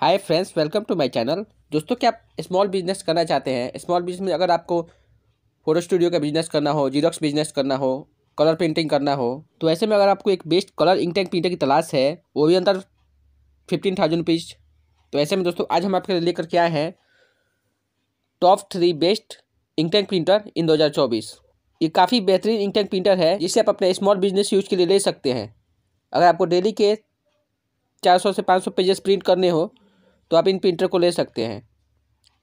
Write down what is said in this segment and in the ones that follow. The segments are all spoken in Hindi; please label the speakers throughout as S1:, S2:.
S1: hi friends welcome to my channel दोस्तों क्या आप स्मॉल बिजनेस करना चाहते हैं स्मॉल बिजनेस में अगर आपको फ़ोटो स्टूडियो का बिजनेस करना हो जीरोक्स बिजनेस करना हो कलर प्रिंटिंग करना हो तो ऐसे में अगर आपको एक बेस्ट कलर इंकटैंक प्रिंटर की तलाश है वो भी अंदर फिफ्टीन थाउजेंड रुपीज़ तो ऐसे में दोस्तों आज हम आपके लेकर के आए हैं top three best ink tank printer in दो ये काफ़ी बेहतरीन इंकटैंक प्रिंटर है जिसे आप अपने स्मॉल बिजनेस यूज के लिए ले सकते हैं अगर आपको डेली के चार सौ से पाँच सौ पेजेस प्रिंट करने हो तो आप इन प्रिंटर को ले सकते हैं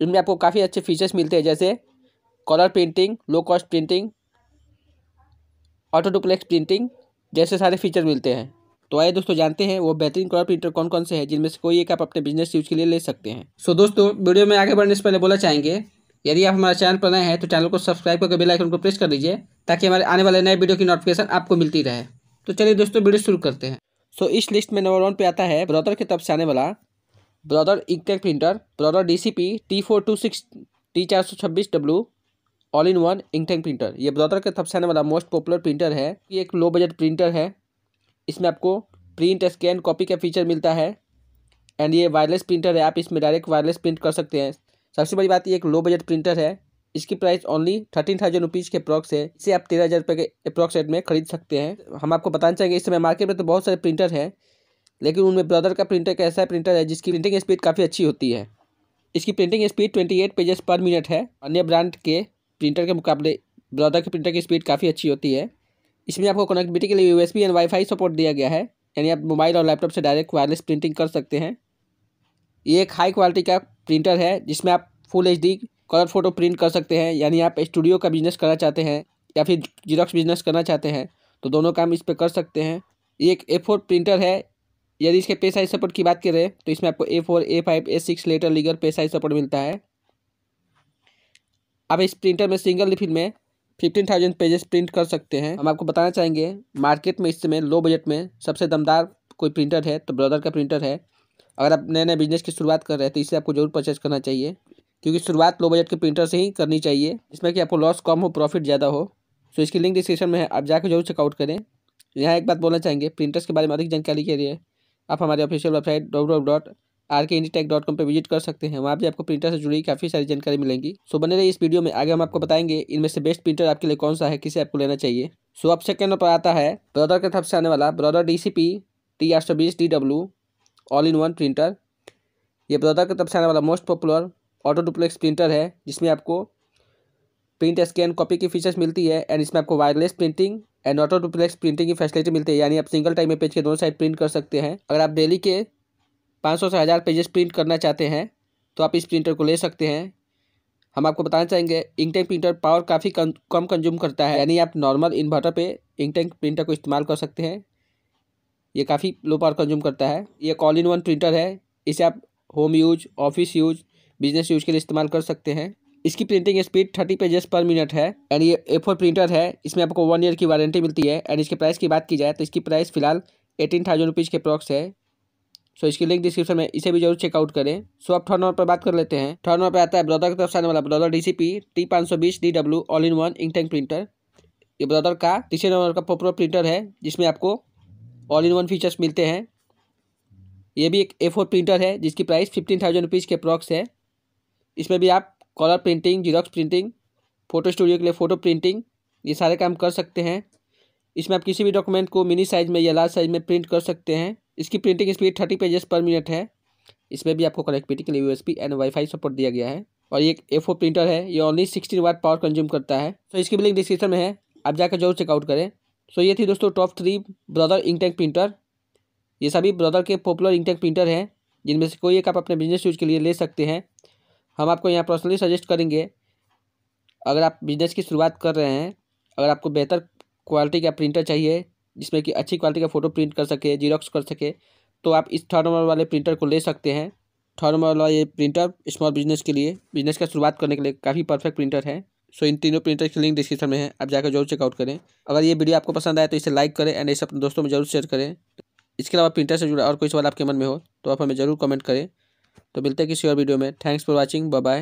S1: इनमें आपको काफ़ी अच्छे फीचर्स मिलते हैं जैसे colour printing low cost printing auto duplex printing जैसे सारे फीचर मिलते हैं तो आइए दोस्तों जानते हैं वो बेहतरीन कलर प्रिंटर कौन कौन से हैं जिनमें से कोई एक आप अपने बिजनेस यूज के लिए ले सकते हैं सो so, दोस्तों वीडियो में आगे बढ़ने से पहले बोला चाहेंगे यदि आप हमारे चैनल पर नए हैं तो चैनल को सब्सक्राइब करके बेल आइकन को प्रेस कर दीजिए ताकि हमारे आने वाले नए वीडियो की नोटिफिकेशन आपको मिलती रहे तो चलिए दोस्तों वीडियो शुरू करते हैं सो so, इस लिस्ट में नंबर वन पे आता है ब्रदर की तरफ से आने वाला Brother ink tank printer Brother D C P T four two six T चार सौ छब्बीस W all in one ink tank printer ये ब्रदर के तब से आने वाला मोस्ट पॉपुलर प्रिंटर है ये एक लो बजट प्रिंटर है इसमें आपको प्रिंट स्कैन कॉपी का फीचर मिलता है एंड ये वायरलेस प्रिंटर है आप इसमें डायरेक्ट वायरलेस प्रिंट कर सकते हैं सबसे बड़ी बात ये एक लो बजट प्रिंटर है इसकी price only thirteen thousand rupees के अप्रॉक्स है इसे आप तेरह हज़ार रुपये के अप्रॉक्स रेट में खरीद सकते हैं हम आपको बताना चाहेंगे इस समय मार्केट में तो बहुत सारे प्रिंटर हैं लेकिन उनमें ब्रदर का प्रिंटर एक ऐसा प्रिंटर है जिसकी प्रिंटिंग स्पीड काफ़ी अच्छी होती है इसकी printing speed twenty eight pages per minute है अन्य ब्रांड के प्रिंटर के मुकाबले ब्रदर के प्रिंटर की स्पीड काफ़ी अच्छी होती है इसमें आपको कनेक्टिविटी के लिए यू एंड वाईफाई सपोर्ट दिया गया है यानी आप मोबाइल और लैपटॉप से डायरेक्ट वायरलेस प्रिंटिंग कर सकते हैं ये एक हाई क्वालिटी का प्रिंटर है जिसमें आप full H D colour photo print कर सकते हैं यानी आप स्टूडियो का बिजनेस करना चाहते हैं या फिर जीरोक्स बिजनेस करना चाहते हैं तो दोनों काम इस पर कर सकते हैं ये एक ए फोर प्रिंटर है यदि इसके पे साइज सपोर्ट की बात करें तो इसमें आपको A four A five A six letter legal पे साइज सपोर्ट मिलता है आप इस प्रिंटर में सिंगल रिफिल में फिफ्टीन थाउजेंड पेजेस प्रिंट कर सकते हैं हम आपको बताना चाहेंगे मार्केट में इस समय लो बजट में सबसे दमदार कोई प्रिंटर है तो ब्रदर का प्रिंटर है अगर आप नए नए बिजनेस की शुरुआत कर रहे हैं तो इसे आपको जरूर परचेज करना चाहिए क्योंकि शुरुआत लो बजट के प्रिंटर से ही करनी चाहिए इसमें कि आपको लॉस कम हो प्रॉफिट ज़्यादा हो सो तो इसकी लिंक डिस्क्रिप्शन में है आप जाकर जरूर चेकआउट करें यहाँ एक बात बोलना चाहेंगे प्रिंटर्स के बारे में अधिक जानकारी के लिए आप हमारी official website W dot R K tech dot com पर विजिट कर सकते हैं वहाँ भी आपको प्रिंटर से जुड़ी काफ़ी सारी जानकारी मिलेंगी सो बने रहिए इस वीडियो में आगे हम आपको बताएंगे इनमें से बेस्ट प्रिंटर आपके लिए कौन सा है किसे आपको लेना चाहिए सो अब सेकंड नंबर आता है ब्रदर के तरफ से आने वाला Brother D C P T आठ सौ बीस D W all in one printer ये ब्रदर के तरफ से आने वाला most popular auto duplex printer है जिसमें आपको प्रिंट स्कैन कॉपी की फीचर्स मिलती है एंड इसमें आपको wireless printing and auto duplex printing की फैसिलिटी मिलती है यानी आप सिंगल टाइम में पेज के दोनों साइड प्रिंट कर सकते हैं अगर आप डेली के पाँच सौ से हज़ार पेजेस प्रिंट करना चाहते हैं तो आप इस प्रिंटर को ले सकते हैं हम आपको बताना चाहेंगे इंकटैंक प्रिंटर पावर काफ़ी कम कंज्यूम करता है यानी आप नॉर्मल इन्वर्टर पर इंकटैंक प्रिंटर को इस्तेमाल कर सकते हैं ये काफ़ी लो पावर कंज्यूम करता है ये कॉल इन वन प्रिंटर है इसे आप home use office use business use के लिए इस्तेमाल कर सकते हैं इसकी printing speed thirty pages per minute है एंड ये ए फोर प्रिंटर है इसमें आपको वन ईयर की वारंटी मिलती है एंड इसके प्राइस की बात की जाए तो इसकी प्राइस फिलहाल एटीन थाउजेंड रुपीज़ के प्रॉक्स है सो so, इसकी लिंक डिस्क्रिप्शन में इसे भी जरूर चेकआउट करें सो so, आप थर्ड नंबर पर बात कर लेते हैं थर्ड नंबर पर आता है ब्रदर की तरफ से आने वाला Brother D C P T पाँच सौ बीस D W all in one ink tank printer ये ब्रदर का तीसरे नंबर का पॉपुलर प्रिंटर है जिसमें आपको ऑल इन वन फीचर्स मिलते हैं ये भी एक ए फोर प्रिंटर है जिसकी प्राइस फिफ्टीन थाउजेंड रुपीज़ के प्रॉक्स है इसमें भी आप colour printing xerox printing photo studio के लिए फ़ोटो प्रिंटिंग ये सारे काम कर सकते हैं इसमें आप किसी भी डॉक्यूमेंट को मिनी साइज़ में या लार्ज साइज़ में प्रिंट कर सकते हैं इसकी printing speed thirty pages per minute है इसमें भी आपको कनेक्टिविटी के लिए यू एंड वाईफाई सपोर्ट दिया गया है और ये एक एफओ प्रिंटर है ये only sixteen watt power consume करता है तो इसकी भी लिंक डिस्क्रिप्शन में है आप जाकर जरूर चेकआउट करें सो ये थी दोस्तों top three Brother ink tank printer ये सभी ब्रदर के पॉपुलर इंकटैंक प्रिंटर हैं जिनमें से कोई एक आप अपने बिजनेस यूज के लिए ले सकते हैं हम आपको यहाँ पर्सनली सजेस्ट करेंगे अगर आप बिजनेस की शुरुआत कर रहे हैं अगर आपको बेहतर क्वालिटी का प्रिंटर चाहिए जिसमें कि अच्छी क्वालिटी का फ़ोटो प्रिंट कर सके जीरोक्स कर सके तो आप इस थर्ड नंबर वाले प्रिंटर को ले सकते हैं थर्ड नंबर वाला ये प्रिंटर स्मॉल बिजनेस के लिए बिजनेस का शुरुआत करने के लिए काफ़ी परफेक्ट प्रिंटर है सो इन तीनों प्रिंटर की लिंक डिस्क्रिप्शन में है आप जाकर जरूर चेकआउट करें अगर ये वीडियो आपको पसंद आए तो इसे लाइक करें एंड इसे अपने दोस्तों में जरूर शेयर करें इसके अलावा प्रिंटर से जुड़ा और कोई सवाल आपके मन में हो तो आप हमें जरूर कमेंट करें तो मिलते हैं किसी और वीडियो में थैंक्स फॉर वॉचिंग बाय